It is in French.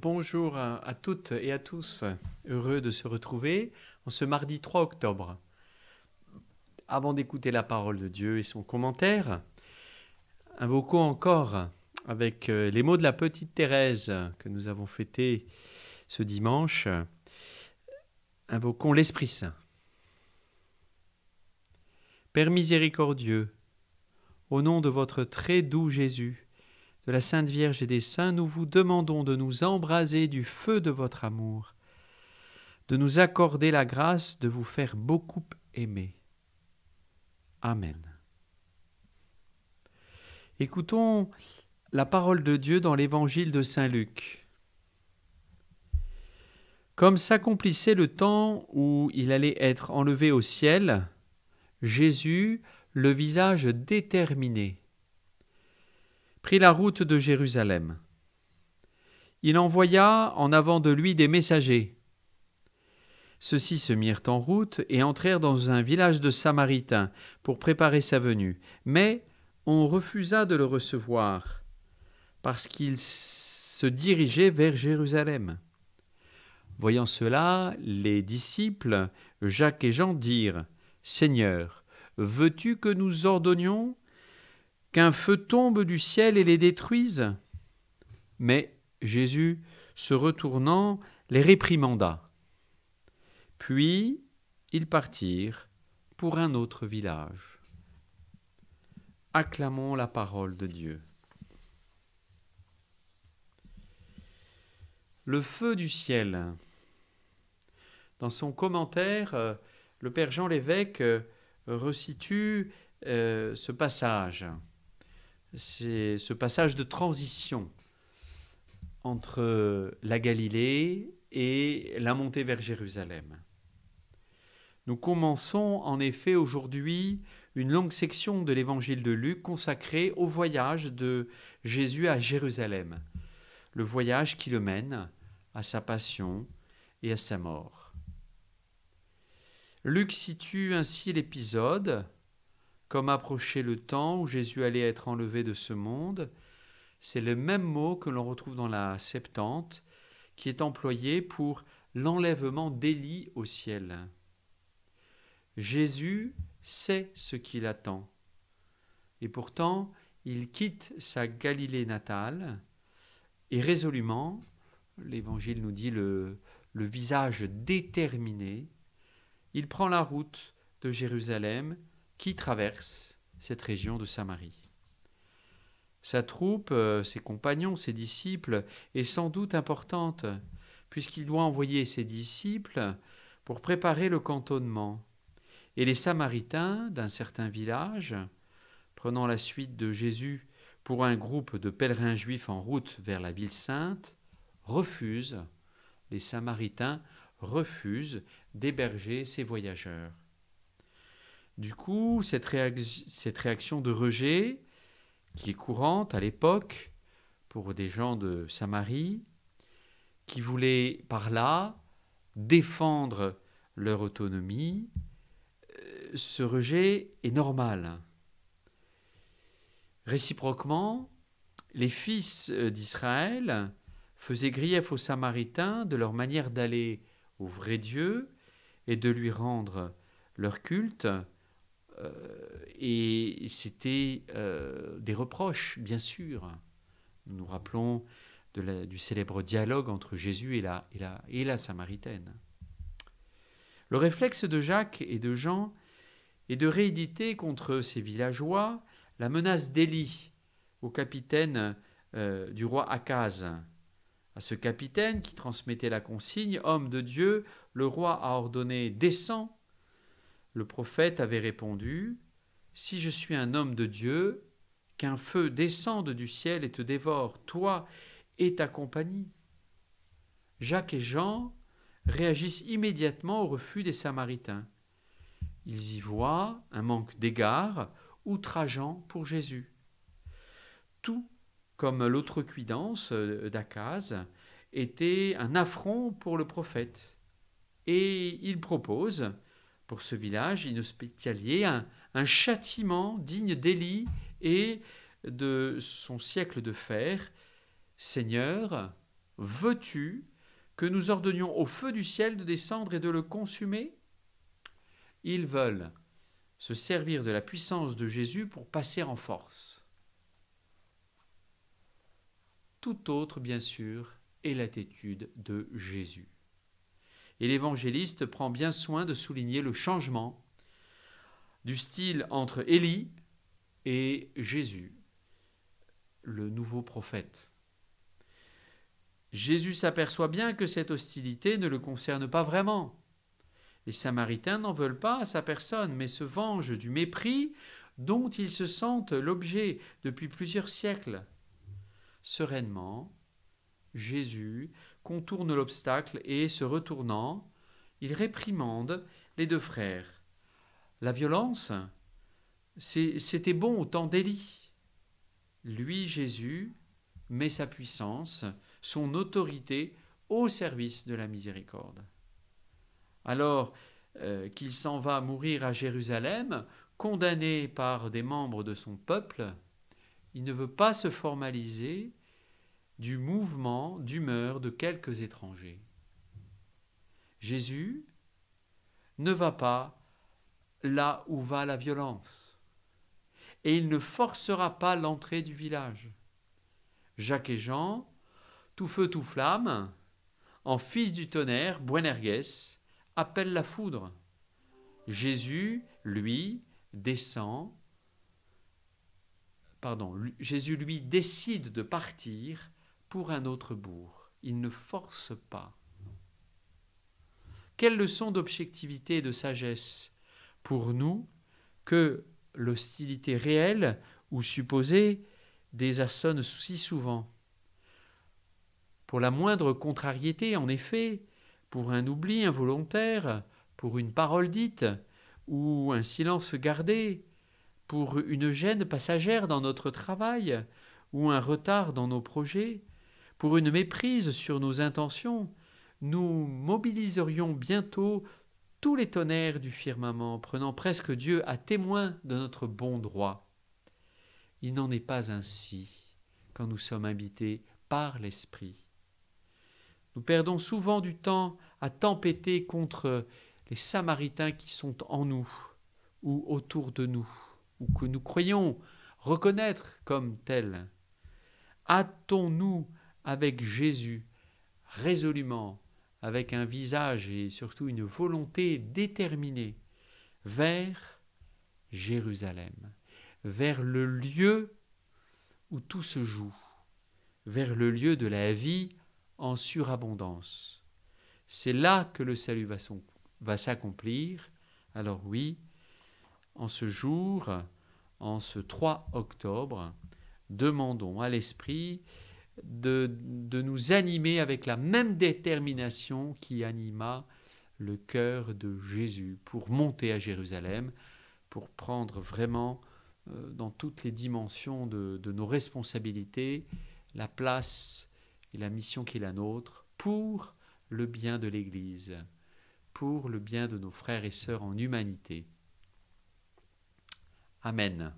bonjour à, toutes et à tous. Heureux de se retrouver en ce mardi 3 octobre. Avant d'écouter la parole de Dieu et son commentaire, invoquons encore avec euh, les mots de la petite Thérèse que nous avons fêté ce dimanche. Invoquons l'Esprit Saint. Père miséricordieux, au nom de votre très doux Jésus, de la Sainte Vierge et des saints, nous vous demandons de nous embraser du feu de votre amour, de nous accorder la grâce de vous faire beaucoup aimer. Amen. Écoutons la parole de Dieu dans l'évangile de Saint Luc. Comme s'accomplissait le temps où il allait être enlevé au ciel, Jésus, le visage déterminé, prit la route de Jérusalem. Il envoya en avant de lui des messagers. Ceux-ci se mirent en route et entrèrent dans un village de Samaritains pour préparer sa venue, mais on refusa de le recevoir, parce qu'il se dirigeait vers Jérusalem. Voyant cela, les disciples, Jacques et Jean, dirent Seigneur, veux-tu que nous ordonnions qu'un feu tombe du ciel et les détruise Mais Jésus, se retournant, les réprimanda. Puis ils partirent pour un autre village. Acclamons la parole de Dieu. Le feu du ciel. Dans son commentaire, euh, le Père Jean l'évêque euh, resitue euh, ce passage c'est ce passage de transition entre la Galilée et la montée vers Jérusalem. Nous commençons en effet aujourd'hui une longue section de l'évangile de Luc consacrée au voyage de Jésus à Jérusalem, le voyage qui le mène à sa passion et à sa mort. Luc situe ainsi l'épisode comme approcher le temps où Jésus allait être enlevé de ce monde, c'est le même mot que l'on retrouve dans la Septante, qui est employé pour l'enlèvement d'Élie au ciel. Jésus sait ce qu'il attend. Et pourtant, il quitte sa Galilée natale et résolument, l'Évangile nous dit le visage déterminé, il prend la route de Jérusalem qui traverse cette région de Samarie. Sa troupe, euh, ses compagnons, ses disciples est sans doute importante, puisqu'il doit envoyer ses disciples pour préparer le cantonnement. Et les Samaritains d'un certain village, prenant la suite de Jésus pour un groupe de pèlerins juifs en route vers la ville sainte, refusent, les Samaritains refusent d'héberger ces voyageurs. Du coup, cette, réaction de rejet, qui est courante à l'époque pour des gens de Samarie, qui voulaient par là défendre leur autonomie, euh, ce rejet est normal. Réciproquement, les fils euh, d'Israël faisaient grief aux Samaritains de leur manière d'aller au vrai Dieu et de lui rendre leur culte euh, et c'était euh, des reproches, bien sûr. Nous nous rappelons du célèbre dialogue entre Jésus et la, Samaritaine. Le réflexe de Jacques et de Jean est de rééditer contre ces villageois la menace d'Élie au capitaine euh, du roi Akaz. À ce capitaine qui transmettait la consigne Homme de Dieu, le roi a ordonné Descends le prophète avait répondu Si je suis un homme de Dieu, qu'un feu descende du ciel et te dévore, toi et ta compagnie. Jacques et Jean réagissent immédiatement au refus des Samaritains. Ils y voient un manque d'égard outrageant pour Jésus. Tout comme l'autre cuidance euh, d'Akaz était un affront pour le prophète. Et il propose pour ce village inhospitalier, un, un châtiment digne d'Élie et de son siècle de fer. Seigneur, veux-tu que nous ordonnions au feu du ciel de descendre et de le consumer Ils veulent se servir de la puissance de Jésus pour passer en force. Tout autre, bien sûr, est l'attitude de Jésus. Et l'évangéliste prend bien soin de souligner le changement du style entre Élie et Jésus, le nouveau prophète. Jésus s'aperçoit bien que cette hostilité ne le concerne pas vraiment. Les Samaritains n'en veulent pas à sa personne, mais se vengent du mépris dont ils se sentent l'objet depuis plusieurs siècles. Sereinement, Jésus contourne l'obstacle et, se retournant, il réprimande les deux frères. La violence, c'était bon au temps d'Élie. Lui, Jésus, met sa puissance, son autorité au service de la miséricorde. Alors euh, qu'il s'en va mourir à Jérusalem, condamné par des membres de son peuple, il ne veut pas se formaliser, du mouvement d'humeur de quelques étrangers. Jésus ne va pas là où va la violence, et il ne forcera pas l'entrée du village. Jacques et Jean, tout feu tout flamme, en fils du tonnerre, Buenerges, appelle la foudre. Jésus, lui, descend, pardon, Jésus lui décide de partir pour un autre bourg. Il ne force pas. Quelle leçon d'objectivité et de sagesse pour nous que l'hostilité réelle ou supposée désassonne si souvent. Pour la moindre contrariété, en effet, pour un oubli involontaire, pour une parole dite, ou un silence gardé, pour une gêne passagère dans notre travail, ou un retard dans nos projets, pour une méprise sur nos intentions, nous mobiliserions bientôt tous les tonnerres du firmament, prenant presque Dieu à témoin de notre bon droit. Il n'en est pas ainsi quand nous sommes invités par l'Esprit. Nous perdons souvent du temps à tempêter contre les Samaritains qui sont en nous ou autour de nous, ou que nous croyons reconnaître comme tels. Hâtons-nous avec Jésus, résolument, avec un visage et surtout une volonté déterminée, vers Jérusalem, vers le lieu où tout se joue, vers le lieu de la vie en surabondance. C'est là que le salut va, s'accomplir. Alors oui, en ce jour, en ce 3 octobre, demandons à l'Esprit de, nous animer avec la même détermination qui anima le cœur de Jésus pour monter à Jérusalem, pour prendre vraiment euh, dans toutes les dimensions de, de, nos responsabilités la place et la mission qui est la nôtre pour le bien de l'Église, pour le bien de nos frères et sœurs en humanité. Amen.